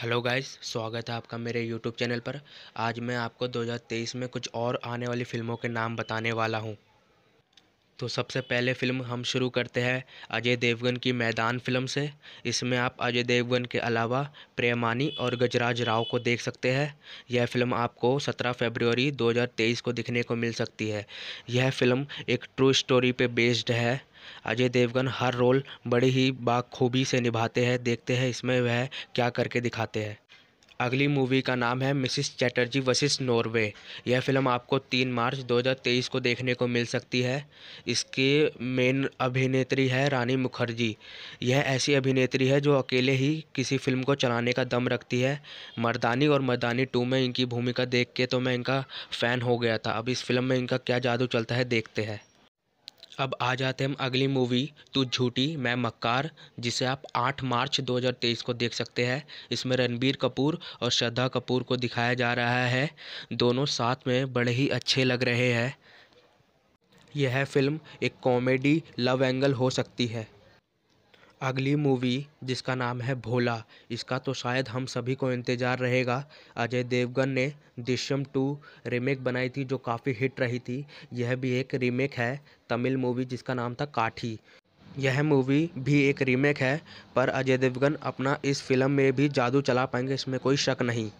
hello guys स्वागत है आपका मेरे यूट्यूब चैनल पर आज मैं आपको 2023 में कुछ और आने वाली फ़िल्मों के नाम बताने वाला हूं तो सबसे पहले फ़िल्म हम शुरू करते हैं अजय देवगन की मैदान फिल्म से इसमें आप अजय देवगन के अलावा प्रेमानी और गजराज राव को देख सकते हैं यह फ़िल्म आपको 17 फरवरी 2023 को दिखने को मिल सकती है यह फ़िल्म एक ट्रू स्टोरी पे बेस्ड है अजय देवगन हर रोल बड़े ही बाखूबी से निभाते हैं देखते हैं इसमें वह क्या करके दिखाते हैं अगली मूवी का नाम है मिसिस चैटर्जी वसिस नॉर्वे यह फिल्म आपको तीन मार्च 2023 को देखने को मिल सकती है इसके मेन अभिनेत्री है रानी मुखर्जी यह ऐसी अभिनेत्री है जो अकेले ही किसी फिल्म को चलाने का दम रखती है मर्दानी और मर्दानी टू में इनकी भूमिका देख के तो मैं इनका फ़ैन हो गया था अब इस फिल्म में इनका क्या जादू चलता है देखते हैं अब आ जाते हैं हम अगली मूवी तू झूठी मैं मक्कार जिसे आप 8 मार्च 2023 को देख सकते हैं इसमें रणबीर कपूर और श्रद्धा कपूर को दिखाया जा रहा है दोनों साथ में बड़े ही अच्छे लग रहे हैं यह है फिल्म एक कॉमेडी लव एंगल हो सकती है अगली मूवी जिसका नाम है भोला इसका तो शायद हम सभी को इंतज़ार रहेगा अजय देवगन ने दिशम टू रीमेक बनाई थी जो काफ़ी हिट रही थी यह भी एक रीमेक है तमिल मूवी जिसका नाम था काठी यह मूवी भी एक रीमेक है पर अजय देवगन अपना इस फिल्म में भी जादू चला पाएंगे इसमें कोई शक नहीं